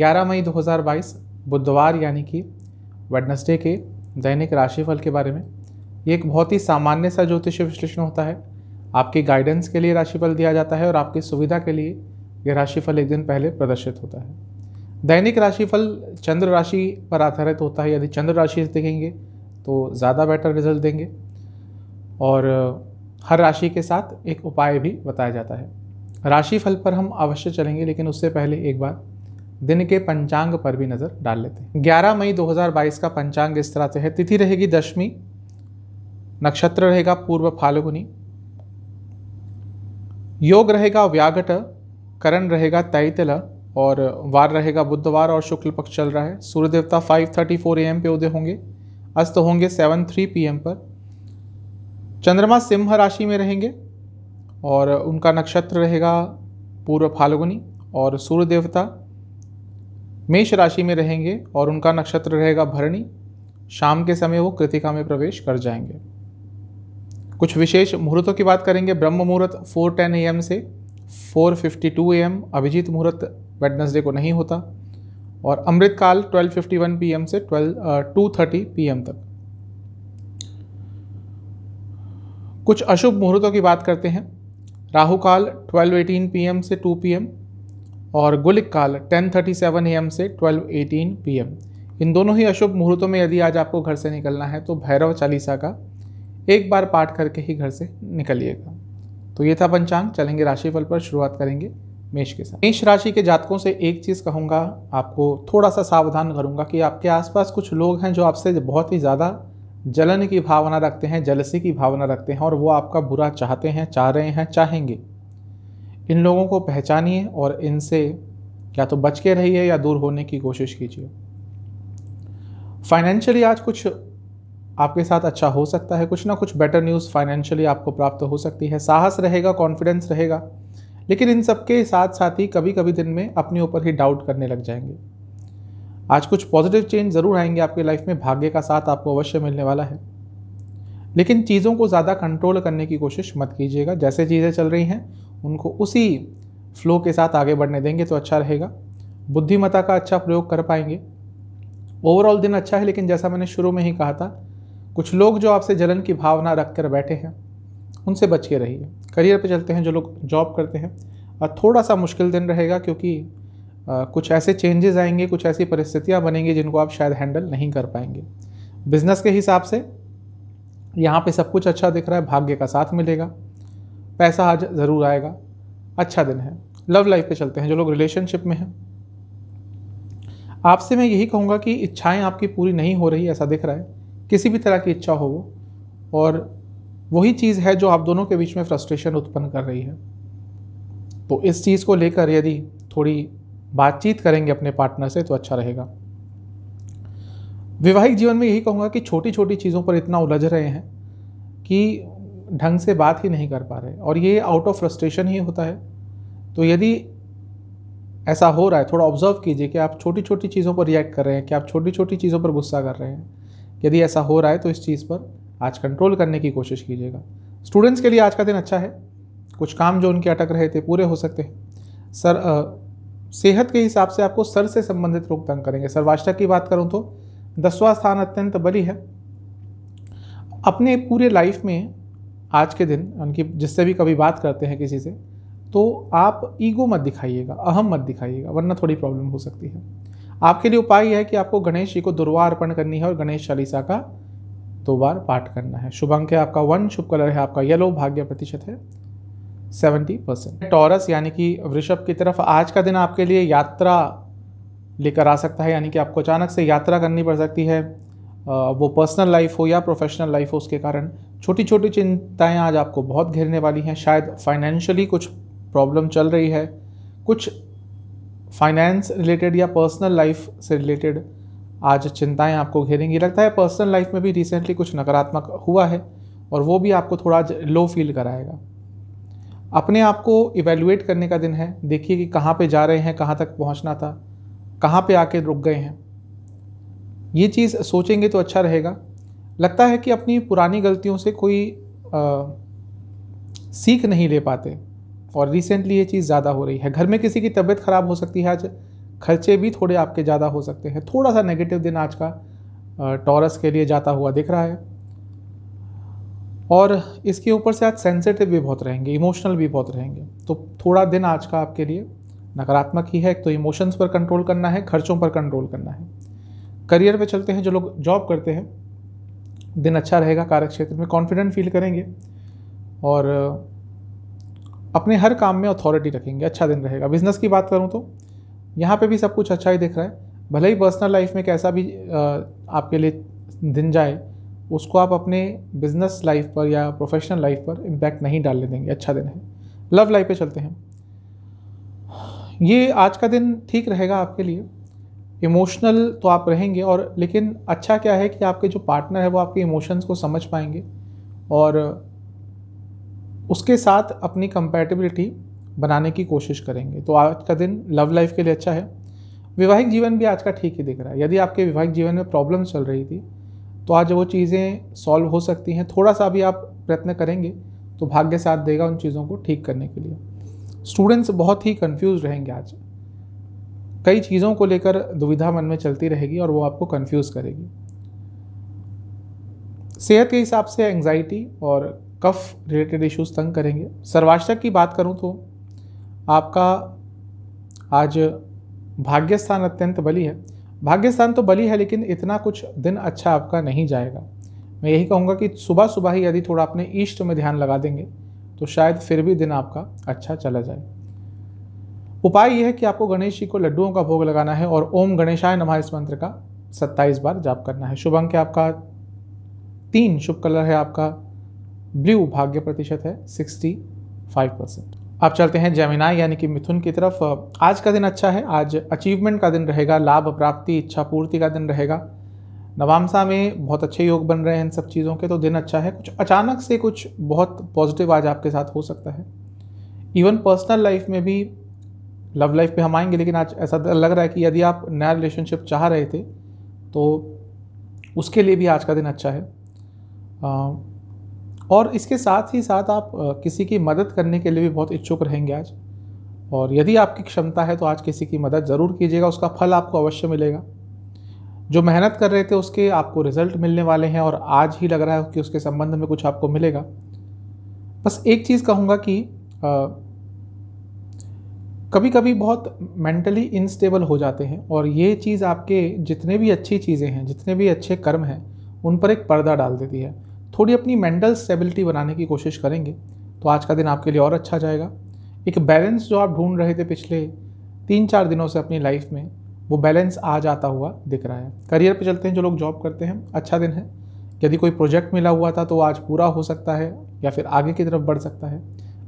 11 मई 2022 बुधवार यानी कि वेडनेसडे के दैनिक राशिफल के बारे में ये एक बहुत ही सामान्य सा ज्योतिष विश्लेषण होता है आपके गाइडेंस के लिए राशिफल दिया जाता है और आपकी सुविधा के लिए यह राशिफल एक दिन पहले प्रदर्शित होता है दैनिक राशिफल चंद्र राशि पर आधारित होता है यदि चंद्र राशि से देखेंगे तो ज़्यादा बेटर रिजल्ट देंगे और हर राशि के साथ एक उपाय भी बताया जाता है राशिफल पर हम अवश्य चलेंगे लेकिन उससे पहले एक बार दिन के पंचांग पर भी नज़र डाल लेते हैं 11 मई 2022 का पंचांग इस तरह से है तिथि रहेगी दशमी नक्षत्र रहेगा पूर्व फाल्गुनी योग रहेगा व्याघट करण रहेगा तैतल और वार रहेगा बुधवार और शुक्ल पक्ष चल रहा है सूर्य देवता 5:34 एम पे उदय होंगे अस्त होंगे 7:3 थ्री पर चंद्रमा सिंह राशि में रहेंगे और उनका नक्षत्र रहेगा पूर्व फाल्गुनी और सूर्य देवता मेष राशि में रहेंगे और उनका नक्षत्र रहेगा भरणी शाम के समय वो कृतिका में प्रवेश कर जाएंगे कुछ विशेष मुहूर्तों की बात करेंगे ब्रह्म मुहूर्त 4:10 टेन एम से 4:52 एम अभिजीत मुहूर्त वेडनसडे को नहीं होता और अमृतकाल काल 12:51 पीएम से 12 टू थर्टी तक कुछ अशुभ मुहूर्तों की बात करते हैं राहु काल 12:18 एटीन से 2 पी और गुलिक काल 10:37 एम से 12:18 पीएम इन दोनों ही अशुभ मुहूर्तों में यदि आज आपको घर से निकलना है तो भैरव चालीसा का एक बार पाठ करके ही घर से निकलिएगा तो ये था पंचांग चलेंगे राशिफल पर शुरुआत करेंगे मेष के साथ मेष राशि के जातकों से एक चीज़ कहूँगा आपको थोड़ा सा सावधान करूँगा कि आपके आसपास कुछ लोग हैं जो आपसे बहुत ही ज़्यादा जलन की भावना रखते हैं जलसी की भावना रखते हैं और वो आपका बुरा चाहते हैं चाह रहे हैं चाहेंगे इन लोगों को पहचानिए और इनसे या तो बच के रहिए या दूर होने की कोशिश कीजिए फाइनेंशियली आज कुछ आपके साथ अच्छा हो सकता है कुछ ना कुछ बेटर न्यूज़ फाइनेंशियली आपको प्राप्त हो सकती है साहस रहेगा कॉन्फिडेंस रहेगा लेकिन इन सब के साथ साथ ही कभी कभी दिन में अपने ऊपर ही डाउट करने लग जाएंगे आज कुछ पॉजिटिव चेंज ज़रूर आएंगे आपके लाइफ में भाग्य का साथ आपको अवश्य मिलने वाला है लेकिन चीज़ों को ज़्यादा कंट्रोल करने की कोशिश मत कीजिएगा जैसे चीज़ें चल रही हैं उनको उसी फ्लो के साथ आगे बढ़ने देंगे तो अच्छा रहेगा बुद्धिमता का अच्छा प्रयोग कर पाएंगे ओवरऑल दिन अच्छा है लेकिन जैसा मैंने शुरू में ही कहा था कुछ लोग जो आपसे जलन की भावना रख कर बैठे हैं उनसे बच के रहिए करियर पर चलते हैं जो लोग जॉब करते हैं और थोड़ा सा मुश्किल दिन रहेगा क्योंकि आ, कुछ ऐसे चेंजेस आएंगे कुछ ऐसी परिस्थितियाँ बनेंगी जिनको आप शायद हैंडल नहीं कर पाएंगे बिज़नेस के हिसाब से यहाँ पे सब कुछ अच्छा दिख रहा है भाग्य का साथ मिलेगा पैसा आज ज़रूर आएगा अच्छा दिन है लव लाइफ पे चलते हैं जो लोग रिलेशनशिप में हैं आपसे मैं यही कहूँगा कि इच्छाएं आपकी पूरी नहीं हो रही ऐसा दिख रहा है किसी भी तरह की इच्छा हो वो और वही चीज़ है जो आप दोनों के बीच में फ्रस्ट्रेशन उत्पन्न कर रही है तो इस चीज़ को लेकर यदि थोड़ी बातचीत करेंगे अपने पार्टनर से तो अच्छा रहेगा वैवाहिक जीवन में यही कहूँगा कि छोटी छोटी चीज़ों पर इतना उलझ रहे हैं कि ढंग से बात ही नहीं कर पा रहे और ये आउट ऑफ फ्रस्ट्रेशन ही होता है तो यदि ऐसा हो रहा है थोड़ा ऑब्जर्व कीजिए कि आप छोटी छोटी चीज़ों पर रिएक्ट कर रहे हैं कि आप छोटी छोटी चीज़ों पर गुस्सा कर रहे हैं यदि ऐसा हो रहा है तो इस चीज़ पर आज कंट्रोल करने की कोशिश कीजिएगा स्टूडेंट्स के लिए आज का दिन अच्छा है कुछ काम जो उनके अटक रहे थे पूरे हो सकते हैं सर आ, सेहत के हिसाब से आपको सर से संबंधित रोग तंग करेंगे वाष्टा की बात करूँ तो दसवां स्थान अत्यंत बली है अपने पूरे लाइफ में आज के दिन उनकी जिससे भी कभी बात करते हैं किसी से तो आप ईगो मत दिखाइएगा अहम मत दिखाइएगा वरना थोड़ी प्रॉब्लम हो सकती है आपके लिए उपाय यह है कि आपको गणेश जी को दुर्वा अर्पण करनी है और गणेश चालीसा का दो बार पाठ करना है शुभ अंक है आपका वन शुभ कलर है आपका येलो भाग्य प्रतिशत है सेवेंटी परसेंट टॉरस यानी कि वृषभ की तरफ आज का दिन आपके लिए यात्रा लेकर आ सकता है यानी कि आपको अचानक से यात्रा करनी पड़ सकती है वो पर्सनल लाइफ हो या प्रोफेशनल लाइफ हो उसके कारण छोटी छोटी चिंताएं आज आपको बहुत घेरने वाली हैं शायद फाइनेंशियली कुछ प्रॉब्लम चल रही है कुछ फाइनेंस रिलेटेड या पर्सनल लाइफ से रिलेटेड आज चिंताएं आपको घेरेंगी लगता है पर्सनल लाइफ में भी रिसेंटली कुछ नकारात्मक हुआ है और वो भी आपको थोड़ा आज लो फील कराएगा अपने आप को इवेल्युएट करने का दिन है देखिए कि कहाँ पे जा रहे हैं कहाँ तक पहुँचना था कहाँ पे आके रुक गए हैं ये चीज़ सोचेंगे तो अच्छा रहेगा लगता है कि अपनी पुरानी गलतियों से कोई आ, सीख नहीं ले पाते और रिसेंटली ये चीज़ ज़्यादा हो रही है घर में किसी की तबीयत ख़राब हो सकती है आज खर्चे भी थोड़े आपके ज़्यादा हो सकते हैं थोड़ा सा नेगेटिव दिन आज का टॉरस के लिए जाता हुआ दिख रहा है और इसके ऊपर से आज सेंसिटिव भी बहुत रहेंगे इमोशनल भी बहुत रहेंगे तो थोड़ा दिन आज का आपके लिए नकारात्मक ही है तो इमोशंस पर कंट्रोल करना है खर्चों पर कंट्रोल करना है करियर पे चलते हैं जो लोग जॉब करते हैं दिन अच्छा रहेगा कार्यक्षेत्र में कॉन्फिडेंट फील करेंगे और अपने हर काम में अथॉरिटी रखेंगे अच्छा दिन रहेगा बिजनेस की बात करूँ तो यहाँ पे भी सब कुछ अच्छा ही दिख रहा है भले ही पर्सनल लाइफ में कैसा भी आपके लिए दिन जाए उसको आप अपने बिजनेस लाइफ पर या प्रोफेशनल लाइफ पर इम्पैक्ट नहीं डालने देंगे अच्छा दिन है लव लाइफ पे चलते हैं ये आज का दिन ठीक रहेगा आपके लिए इमोशनल तो आप रहेंगे और लेकिन अच्छा क्या है कि आपके जो पार्टनर है वो आपके इमोशंस को समझ पाएंगे और उसके साथ अपनी कंपैटिबिलिटी बनाने की कोशिश करेंगे तो आज का दिन लव लाइफ के लिए अच्छा है वैवाहिक जीवन भी आज का ठीक ही दिख रहा है यदि आपके वैवाहिक जीवन में प्रॉब्लम चल रही थी तो आज वो चीज़ें सॉल्व हो सकती हैं थोड़ा सा भी आप प्रयत्न करेंगे तो भाग्य साथ देगा उन चीज़ों को ठीक करने के लिए स्टूडेंट्स बहुत ही कंफ्यूज रहेंगे आज कई चीज़ों को लेकर दुविधा मन में चलती रहेगी और वो आपको कंफ्यूज करेगी सेहत के हिसाब से एंग्जाइटी और कफ रिलेटेड इश्यूज तंग करेंगे सर्वाष्टक की बात करूं तो आपका आज भाग्य स्थान अत्यंत बली है भाग्य स्थान तो बली है लेकिन इतना कुछ दिन अच्छा आपका नहीं जाएगा मैं यही कहूँगा कि सुबह सुबह ही यदि थोड़ा अपने ईष्ट में ध्यान लगा देंगे तो शायद फिर भी दिन आपका अच्छा चला जाए उपाय यह है कि आपको गणेश जी को लड्डुओं का भोग लगाना है और ओम गणेशाय नमः इस मंत्र का 27 बार जाप करना है शुभ अंक है आपका तीन शुभ कलर है आपका ब्लू भाग्य प्रतिशत है 65 परसेंट आप चलते हैं जैमिना यानी कि मिथुन की तरफ आज का दिन अच्छा है आज अचीवमेंट का दिन रहेगा लाभ प्राप्ति इच्छा पूर्ति का दिन रहेगा नवामसा में बहुत अच्छे योग बन रहे हैं इन सब चीज़ों के तो दिन अच्छा है कुछ अचानक से कुछ बहुत पॉजिटिव आज आपके साथ हो सकता है इवन पर्सनल लाइफ में भी लव लाइफ पे हम आएंगे लेकिन आज ऐसा लग रहा है कि यदि आप नया रिलेशनशिप चाह रहे थे तो उसके लिए भी आज का दिन अच्छा है और इसके साथ ही साथ आप किसी की मदद करने के लिए भी बहुत इच्छुक रहेंगे आज और यदि आपकी क्षमता है तो आज किसी की मदद ज़रूर कीजिएगा उसका फल आपको अवश्य मिलेगा जो मेहनत कर रहे थे उसके आपको रिजल्ट मिलने वाले हैं और आज ही लग रहा है कि उसके संबंध में कुछ आपको मिलेगा बस एक चीज़ कहूँगा कि आ, कभी कभी बहुत मेंटली इनस्टेबल हो जाते हैं और ये चीज़ आपके जितने भी अच्छी चीज़ें हैं जितने भी अच्छे कर्म हैं उन पर एक पर्दा डाल देती है थोड़ी अपनी मेंटल स्टेबिलिटी बनाने की कोशिश करेंगे तो आज का दिन आपके लिए और अच्छा जाएगा एक बैलेंस जो आप ढूंढ रहे थे पिछले तीन चार दिनों से अपनी लाइफ में वो बैलेंस आ जाता हुआ दिख रहा है करियर पे चलते हैं जो लोग जॉब करते हैं अच्छा दिन है यदि कोई प्रोजेक्ट मिला हुआ था तो आज पूरा हो सकता है या फिर आगे की तरफ बढ़ सकता है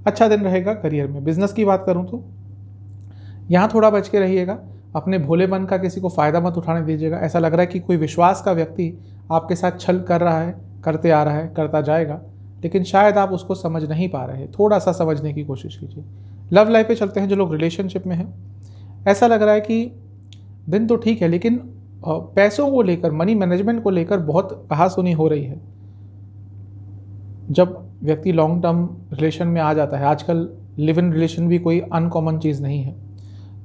अच्छा दिन रहेगा करियर में बिजनेस की बात करूँ तो यहाँ थोड़ा बच के रहिएगा अपने भोलेपन का किसी को फ़ायदा मत उठाने दीजिएगा ऐसा लग रहा है कि कोई विश्वास का व्यक्ति आपके साथ छल कर रहा है करते आ रहा है करता जाएगा लेकिन शायद आप उसको समझ नहीं पा रहे थोड़ा सा समझने की कोशिश कीजिए लव लाइफ पे चलते हैं जो लोग रिलेशनशिप में हैं ऐसा लग रहा है कि दिन तो ठीक है लेकिन पैसों को लेकर मनी मैनेजमेंट को लेकर बहुत सुनी हो रही है जब व्यक्ति लॉन्ग टर्म रिलेशन में आ जाता है आजकल लिव इन रिलेशन भी कोई अनकॉमन चीज़ नहीं है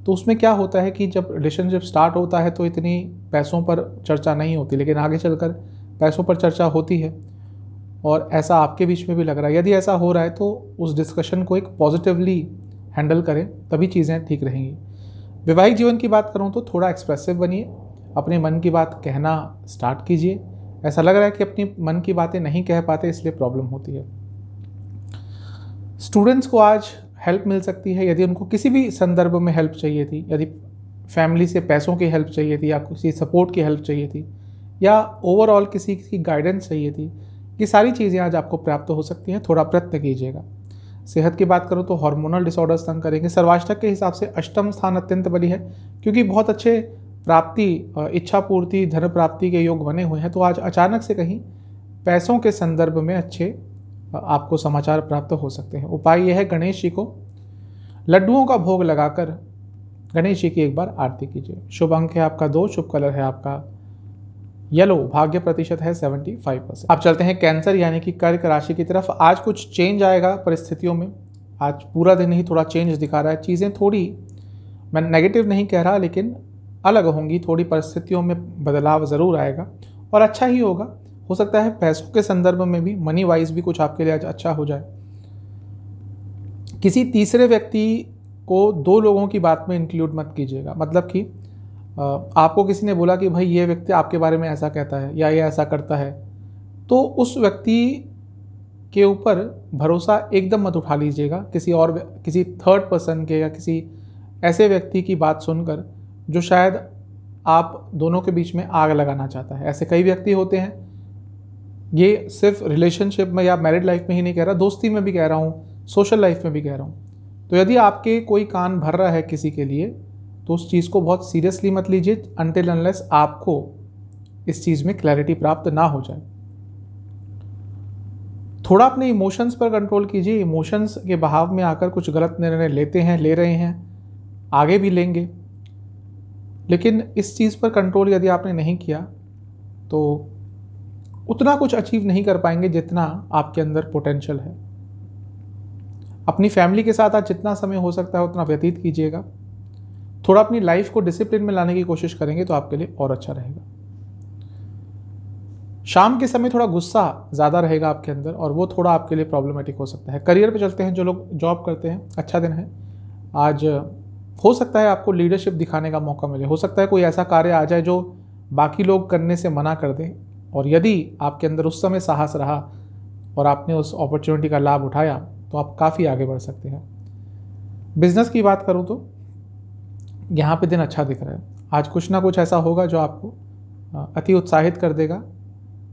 तो उसमें क्या होता है कि जब रिलेशनशिप स्टार्ट होता है तो इतनी पैसों पर चर्चा नहीं होती लेकिन आगे चलकर पैसों पर चर्चा होती है और ऐसा आपके बीच में भी लग रहा है यदि ऐसा हो रहा है तो उस डिस्कशन को एक पॉजिटिवली हैंडल करें तभी चीज़ें ठीक रहेंगी वैवाहिक जीवन की बात करूँ तो थोड़ा एक्सप्रेसिव बनिए अपने मन की बात कहना स्टार्ट कीजिए ऐसा लग रहा है कि अपनी मन की बातें नहीं कह पाते इसलिए प्रॉब्लम होती है स्टूडेंट्स को आज हेल्प मिल सकती है यदि उनको किसी भी संदर्भ में हेल्प चाहिए थी यदि फैमिली से पैसों की हेल्प चाहिए थी या किसी सपोर्ट की हेल्प चाहिए थी या ओवरऑल किसी की गाइडेंस चाहिए थी ये सारी चीज़ें आज आपको प्राप्त हो सकती हैं थोड़ा प्रयत्न कीजिएगा सेहत की बात करो तो हार्मोनल डिसऑर्डर्स तंग करेंगे सर्वाष्टक के हिसाब से अष्टम स्थान अत्यंत बड़ी है क्योंकि बहुत अच्छे प्राप्ति इच्छा पूर्ति धन प्राप्ति के योग बने हुए हैं तो आज अचानक से कहीं पैसों के संदर्भ में अच्छे आपको समाचार प्राप्त हो सकते हैं उपाय यह है गणेश जी को लड्डुओं का भोग लगाकर गणेश जी की एक बार आरती कीजिए शुभ अंक है आपका दो शुभ कलर है आपका येलो भाग्य प्रतिशत है 75 परसेंट अब चलते हैं कैंसर यानी कि कर्क राशि की तरफ आज कुछ चेंज आएगा परिस्थितियों में आज पूरा दिन ही थोड़ा चेंज दिखा रहा है चीज़ें थोड़ी मैं नेगेटिव नहीं कह रहा लेकिन अलग होंगी थोड़ी परिस्थितियों में बदलाव ज़रूर आएगा और अच्छा ही होगा हो सकता है पैसों के संदर्भ में भी मनी वाइज भी कुछ आपके लिए आज अच्छा हो जाए किसी तीसरे व्यक्ति को दो लोगों की बात में इंक्लूड मत कीजिएगा मतलब कि आपको किसी ने बोला कि भाई ये व्यक्ति आपके बारे में ऐसा कहता है या ये ऐसा करता है तो उस व्यक्ति के ऊपर भरोसा एकदम मत उठा लीजिएगा किसी और किसी थर्ड पर्सन के या किसी ऐसे व्यक्ति की बात सुनकर जो शायद आप दोनों के बीच में आग लगाना चाहता है ऐसे कई व्यक्ति होते हैं ये सिर्फ रिलेशनशिप में या मैरिड लाइफ में ही नहीं कह रहा दोस्ती में भी कह रहा हूँ सोशल लाइफ में भी कह रहा हूँ तो यदि आपके कोई कान भर रहा है किसी के लिए तो उस चीज़ को बहुत सीरियसली मत लीजिए अनटिल अनलेस आपको इस चीज़ में क्लैरिटी प्राप्त ना हो जाए थोड़ा अपने इमोशंस पर कंट्रोल कीजिए इमोशंस के बहाव में आकर कुछ गलत निर्णय लेते हैं ले रहे हैं आगे भी लेंगे लेकिन इस चीज़ पर कंट्रोल यदि आपने नहीं किया तो उतना कुछ अचीव नहीं कर पाएंगे जितना आपके अंदर पोटेंशियल है अपनी फैमिली के साथ आज जितना समय हो सकता है उतना व्यतीत कीजिएगा थोड़ा अपनी लाइफ को डिसिप्लिन में लाने की कोशिश करेंगे तो आपके लिए और अच्छा रहेगा शाम के समय थोड़ा गुस्सा ज़्यादा रहेगा आपके अंदर और वो थोड़ा आपके लिए प्रॉब्लमेटिक हो सकता है करियर पे चलते हैं जो लोग जॉब करते हैं अच्छा दिन है आज हो सकता है आपको लीडरशिप दिखाने का मौका मिले हो सकता है कोई ऐसा कार्य आ जाए जो बाकी लोग करने से मना कर दें और यदि आपके अंदर उस समय साहस रहा और आपने उस अपॉर्चुनिटी का लाभ उठाया तो आप काफ़ी आगे बढ़ सकते हैं बिजनेस की बात करूँ तो यहाँ पे दिन अच्छा दिख रहा है आज कुछ ना कुछ ऐसा होगा जो आपको अति उत्साहित कर देगा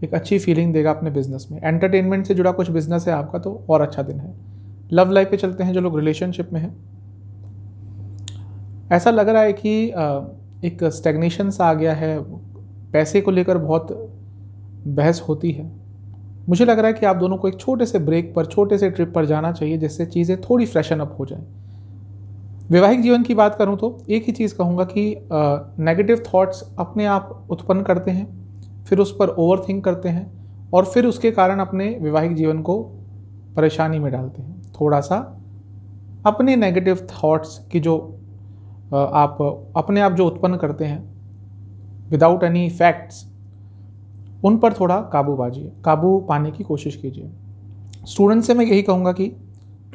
एक अच्छी फीलिंग देगा अपने बिजनेस में एंटरटेनमेंट से जुड़ा कुछ बिजनेस है आपका तो और अच्छा दिन है लव लाइफ पे चलते हैं जो लोग रिलेशनशिप में हैं ऐसा लग रहा है कि एक स्टेगनेशन सा आ गया है पैसे को लेकर बहुत बहस होती है मुझे लग रहा है कि आप दोनों को एक छोटे से ब्रेक पर छोटे से ट्रिप पर जाना चाहिए जिससे चीज़ें थोड़ी फ्रेशन अप हो जाएं वैवाहिक जीवन की बात करूँ तो एक ही चीज़ कहूँगा कि नेगेटिव थॉट्स अपने आप उत्पन्न करते हैं फिर उस पर ओवर थिंक करते हैं और फिर उसके कारण अपने वैवाहिक जीवन को परेशानी में डालते हैं थोड़ा सा अपने नेगेटिव थॉट्स की जो आप अपने आप जो उत्पन्न करते हैं विदाउट एनी फैक्ट्स उन पर थोड़ा काबू बाजिए काबू पाने की कोशिश कीजिए स्टूडेंट से मैं यही कहूँगा कि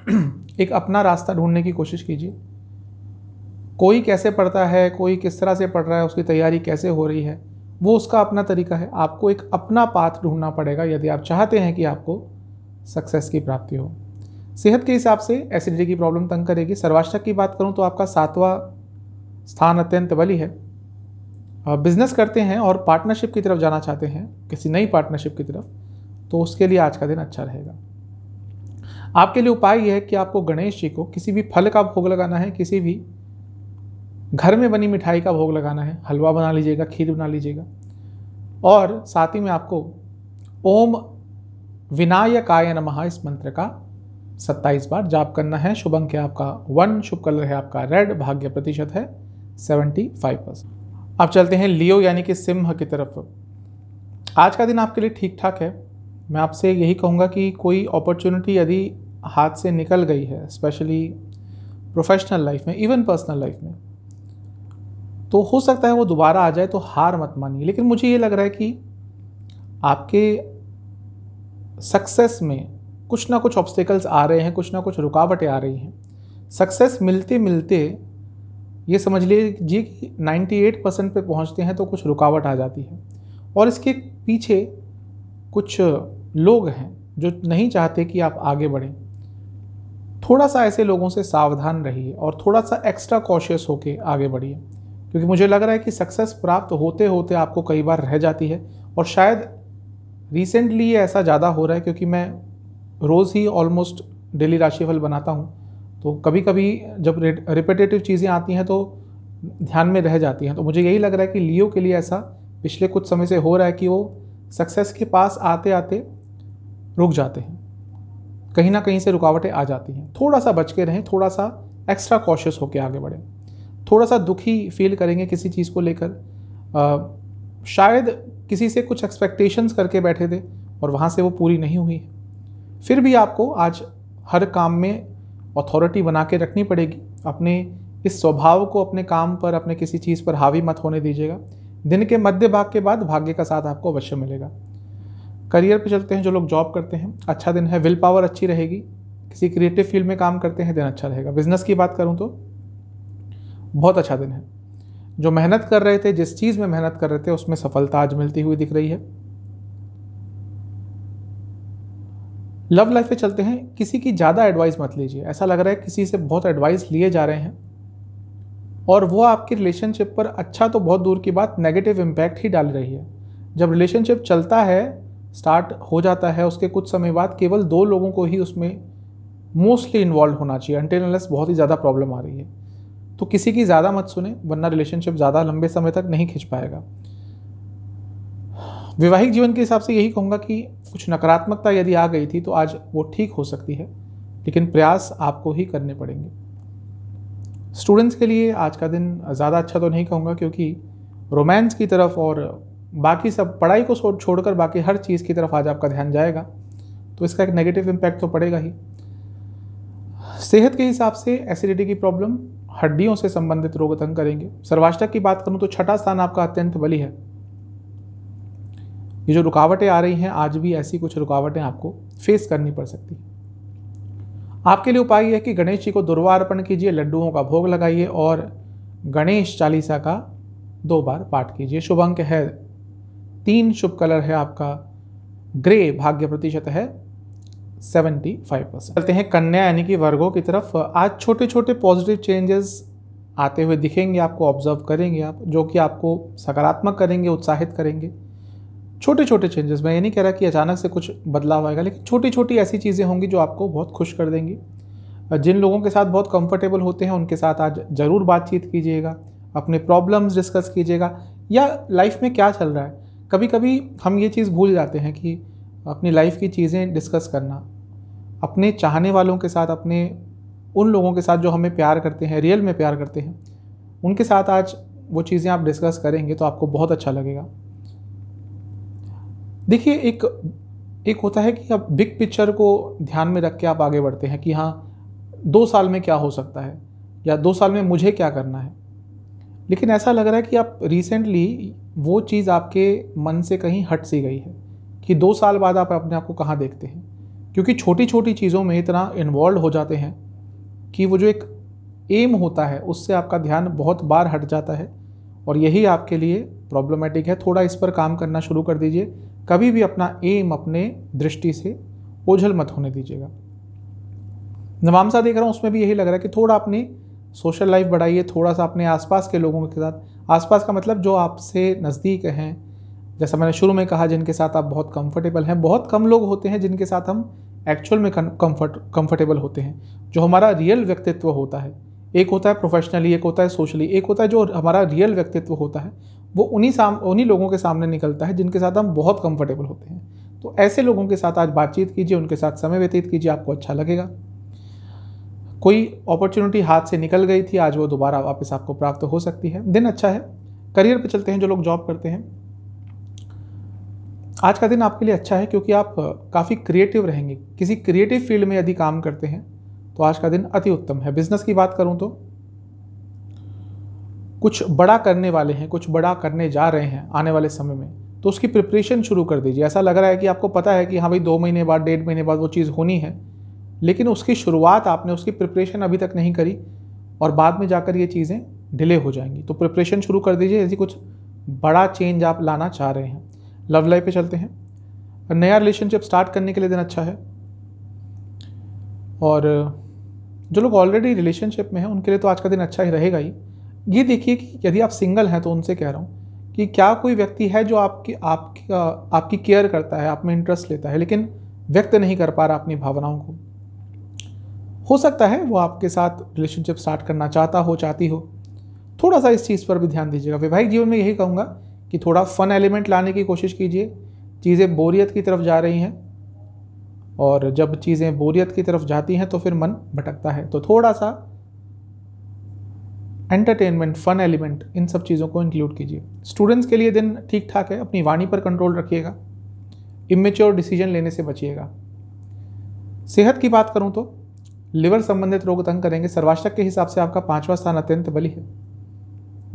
एक अपना रास्ता ढूंढने की कोशिश कीजिए कोई कैसे पढ़ता है कोई किस तरह से पढ़ रहा है उसकी तैयारी कैसे हो रही है वो उसका अपना तरीका है आपको एक अपना पाथ ढूंढना पड़ेगा यदि आप चाहते हैं कि आपको सक्सेस की प्राप्ति हो सेहत के हिसाब से एसिडिटी की प्रॉब्लम तंग करेगी सर्वाष्टक की बात करूँ तो आपका सातवा स्थान अत्यंत बली है बिजनेस करते हैं और पार्टनरशिप की तरफ जाना चाहते हैं किसी नई पार्टनरशिप की तरफ तो उसके लिए आज का दिन अच्छा रहेगा आपके लिए उपाय यह है कि आपको गणेश जी को किसी भी फल का भोग लगाना है किसी भी घर में बनी मिठाई का भोग लगाना है हलवा बना लीजिएगा खीर बना लीजिएगा और साथ ही में आपको ओम विनायकाय नमः इस मंत्र का 27 बार जाप करना है शुभ अंक है आपका वन शुभ कलर है आपका रेड भाग्य प्रतिशत है 75 परसेंट अब चलते हैं लियो यानी कि सिंह की तरफ आज का दिन आपके लिए ठीक ठाक है मैं आपसे यही कहूँगा कि कोई अपॉर्चुनिटी यदि हाथ से निकल गई है स्पेशली प्रोफेशनल लाइफ में इवन पर्सनल लाइफ में तो हो सकता है वो दोबारा आ जाए तो हार मत मानिए लेकिन मुझे ये लग रहा है कि आपके सक्सेस में कुछ ना कुछ ऑब्स्टेकल्स आ रहे हैं कुछ ना कुछ रुकावटें आ रही हैं सक्सेस मिलते मिलते ये समझ लीजिए कि 98 परसेंट पर पहुँचते हैं तो कुछ रुकावट आ जाती है और इसके पीछे कुछ लोग हैं जो नहीं चाहते कि आप आगे बढ़ें थोड़ा सा ऐसे लोगों से सावधान रहिए और थोड़ा सा एक्स्ट्रा कॉशियस होके आगे बढ़िए क्योंकि मुझे लग रहा है कि सक्सेस प्राप्त होते होते आपको कई बार रह जाती है और शायद रिसेंटली ये ऐसा ज़्यादा हो रहा है क्योंकि मैं रोज़ ही ऑलमोस्ट डेली राशिफल बनाता हूँ तो कभी कभी जब रिपीटेटिव चीज़ें आती हैं तो ध्यान में रह जाती हैं तो मुझे यही लग रहा है कि लियो के लिए ऐसा पिछले कुछ समय से हो रहा है कि वो सक्सेस के पास आते आते रुक जाते हैं कहीं ना कहीं से रुकावटें आ जाती हैं थोड़ा सा बच के रहें थोड़ा सा एक्स्ट्रा कॉशियस होकर आगे बढ़ें थोड़ा सा दुखी फील करेंगे किसी चीज़ को लेकर शायद किसी से कुछ एक्सपेक्टेशंस करके बैठे थे और वहाँ से वो पूरी नहीं हुई फिर भी आपको आज हर काम में अथॉरिटी बना के रखनी पड़ेगी अपने इस स्वभाव को अपने काम पर अपने किसी चीज़ पर हावी मत होने दीजिएगा दिन के मध्य भाग के बाद भाग्य का साथ आपको अवश्य मिलेगा करियर पे चलते हैं जो लोग जॉब करते हैं अच्छा दिन है विल पावर अच्छी रहेगी किसी क्रिएटिव फील्ड में काम करते हैं दिन अच्छा रहेगा बिजनेस की बात करूँ तो बहुत अच्छा दिन है जो मेहनत कर रहे थे जिस चीज़ में मेहनत कर रहे थे उसमें सफलता आज मिलती हुई दिख रही है लव लाइफ पे चलते हैं किसी की ज़्यादा एडवाइस मत लीजिए ऐसा लग रहा है किसी से बहुत एडवाइस लिए जा रहे हैं और वो आपकी रिलेशनशिप पर अच्छा तो बहुत दूर की बात नेगेटिव इम्पैक्ट ही डाल रही है जब रिलेशनशिप चलता है स्टार्ट हो जाता है उसके कुछ समय बाद केवल दो लोगों को ही उसमें मोस्टली इन्वॉल्व होना चाहिए अनटेनलेस बहुत ही ज़्यादा प्रॉब्लम आ रही है तो किसी की ज़्यादा मत सुने वरना रिलेशनशिप ज़्यादा लंबे समय तक नहीं खिंच पाएगा वैवाहिक जीवन के हिसाब से यही कहूँगा कि कुछ नकारात्मकता यदि आ गई थी तो आज वो ठीक हो सकती है लेकिन प्रयास आपको ही करने पड़ेंगे स्टूडेंट्स के लिए आज का दिन ज़्यादा अच्छा तो नहीं कहूँगा क्योंकि रोमांस की तरफ और बाकी सब पढ़ाई को छोड़कर बाकी हर चीज़ की तरफ आज आपका ध्यान जाएगा तो इसका एक नेगेटिव इम्पैक्ट तो पड़ेगा ही सेहत के हिसाब से एसिडिटी की प्रॉब्लम हड्डियों से संबंधित रोग तंग करेंगे सर्वाष्टक की बात करूं तो छठा स्थान आपका अत्यंत बली है ये जो रुकावटें आ रही हैं आज भी ऐसी कुछ रुकावटें आपको फेस करनी पड़ सकती आपके लिए उपाय है कि गणेश जी को दुर्वा अर्पण कीजिए लड्डुओं का भोग लगाइए और गणेश चालीसा का दो बार पाठ कीजिए शुभ अंक है तीन शुभ कलर है आपका ग्रे भाग्य प्रतिशत है 75 परसेंट चलते हैं कन्या यानी कि वर्गों की तरफ आज छोटे छोटे पॉजिटिव चेंजेस आते हुए दिखेंगे आपको ऑब्जर्व करेंगे आप जो कि आपको सकारात्मक करेंगे उत्साहित करेंगे छोटे छोटे चेंजेस मैं ये नहीं कह रहा कि अचानक से कुछ बदलाव आएगा लेकिन छोटी छोटी ऐसी चीज़ें होंगी जो आपको बहुत खुश कर देंगी जिन लोगों के साथ बहुत कंफर्टेबल होते हैं उनके साथ आज ज़रूर बातचीत कीजिएगा अपने प्रॉब्लम्स डिस्कस कीजिएगा या लाइफ में क्या चल रहा है कभी कभी हम ये चीज़ भूल जाते हैं कि अपनी लाइफ की चीज़ें डिस्कस करना अपने चाहने वालों के साथ अपने उन लोगों के साथ जो हमें प्यार करते हैं रियल में प्यार करते हैं उनके साथ आज वो चीज़ें आप डिस्कस करेंगे तो आपको बहुत अच्छा लगेगा देखिए एक एक होता है कि आप बिग पिक्चर को ध्यान में रख के आप आगे बढ़ते हैं कि हाँ दो साल में क्या हो सकता है या दो साल में मुझे क्या करना है लेकिन ऐसा लग रहा है कि आप रिसेंटली वो चीज़ आपके मन से कहीं हट सी गई है कि दो साल बाद आप अपने आप को कहाँ देखते हैं क्योंकि छोटी छोटी चीज़ों में इतना इन्वॉल्व हो जाते हैं कि वो जो एक एम होता है उससे आपका ध्यान बहुत बार हट जाता है और यही आपके लिए प्रॉब्लमेटिक है थोड़ा इस पर काम करना शुरू कर दीजिए कभी भी अपना एम अपने दृष्टि से ओझल मत होने दीजिएगा नवामसा देख रहा हूँ उसमें भी यही लग रहा है कि थोड़ा अपनी सोशल लाइफ बढ़ाइए थोड़ा सा अपने आसपास के लोगों के साथ आसपास का मतलब जो आपसे नज़दीक हैं जैसा मैंने शुरू में कहा जिनके साथ आप बहुत कंफर्टेबल हैं बहुत कम लोग होते हैं जिनके साथ हम एक्चुअल में कंफर्ट कंफर्टेबल होते हैं जो हमारा रियल व्यक्तित्व होता है एक होता है प्रोफेशनली एक होता है सोशली एक होता है जो हमारा रियल व्यक्तित्व होता है वो उन्हीं साम उन्हीं लोगों के सामने निकलता है जिनके साथ हम बहुत कंफर्टेबल होते हैं तो ऐसे लोगों के साथ आज बातचीत कीजिए उनके साथ समय व्यतीत कीजिए आपको अच्छा लगेगा कोई अपॉर्चुनिटी हाथ से निकल गई थी आज वो दोबारा वापस आपको प्राप्त हो सकती है दिन अच्छा है करियर पर चलते हैं जो लोग जॉब करते हैं आज का दिन आपके लिए अच्छा है क्योंकि आप काफ़ी क्रिएटिव रहेंगे किसी क्रिएटिव फील्ड में यदि काम करते हैं तो आज का दिन अति उत्तम है बिजनेस की बात करूं तो कुछ बड़ा करने वाले हैं कुछ बड़ा करने जा रहे हैं आने वाले समय में तो उसकी प्रिपरेशन शुरू कर दीजिए ऐसा लग रहा है कि आपको पता है कि हाँ भाई दो महीने बाद डेढ़ महीने बाद वो चीज़ होनी है लेकिन उसकी शुरुआत आपने उसकी प्रिपरेशन अभी तक नहीं करी और बाद में जाकर ये चीज़ें डिले हो जाएंगी तो प्रिपरेशन शुरू कर दीजिए ऐसी कुछ बड़ा चेंज आप लाना चाह रहे हैं लव लाइफ पे चलते हैं नया रिलेशनशिप स्टार्ट करने के लिए दिन अच्छा है और जो लोग ऑलरेडी रिलेशनशिप में हैं उनके लिए तो आज का दिन अच्छा ही रहेगा ही ये देखिए कि यदि आप सिंगल हैं तो उनसे कह रहा हूँ कि क्या कोई व्यक्ति है जो आपकी आपकी आपकी केयर करता है आप में इंटरेस्ट लेता है लेकिन व्यक्त नहीं कर पा रहा अपनी भावनाओं को हो सकता है वो आपके साथ रिलेशनशिप स्टार्ट करना चाहता हो चाहती हो थोड़ा सा इस चीज़ पर भी ध्यान दीजिएगा वैवाहिक जीवन में यही कहूँगा कि थोड़ा फन एलिमेंट लाने की कोशिश कीजिए चीज़ें बोरियत की तरफ जा रही हैं और जब चीज़ें बोरियत की तरफ जाती हैं तो फिर मन भटकता है तो थोड़ा सा एंटरटेनमेंट फन एलिमेंट इन सब चीज़ों को इंक्लूड कीजिए स्टूडेंट्स के लिए दिन ठीक ठाक है अपनी वाणी पर कंट्रोल रखिएगा इमेच्योर डिसीजन लेने से बचिएगा सेहत की बात करूँ तो लिवर संबंधित रोग तंग करेंगे सर्वाशक के हिसाब से आपका पांचवा स्थान अत्यंत बली है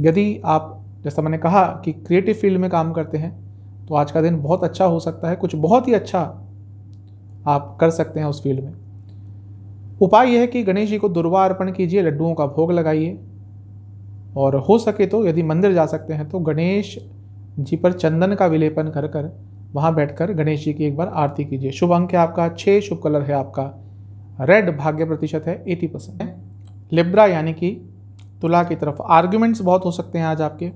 यदि आप जैसा मैंने कहा कि क्रिएटिव फील्ड में काम करते हैं तो आज का दिन बहुत अच्छा हो सकता है कुछ बहुत ही अच्छा आप कर सकते हैं उस फील्ड में उपाय यह है कि गणेश जी को दुर्वा अर्पण कीजिए लड्डुओं का भोग लगाइए और हो सके तो यदि मंदिर जा सकते हैं तो गणेश जी पर चंदन का विलेपन कर कर वहाँ बैठकर गणेश जी की एक बार आरती कीजिए शुभ अंक है आपका छः शुभ कलर है आपका रेड भाग्य प्रतिशत है एटी परसेंट लिब्रा यानी कि तुला की तरफ आर्ग्यूमेंट्स बहुत हो सकते हैं आज आपके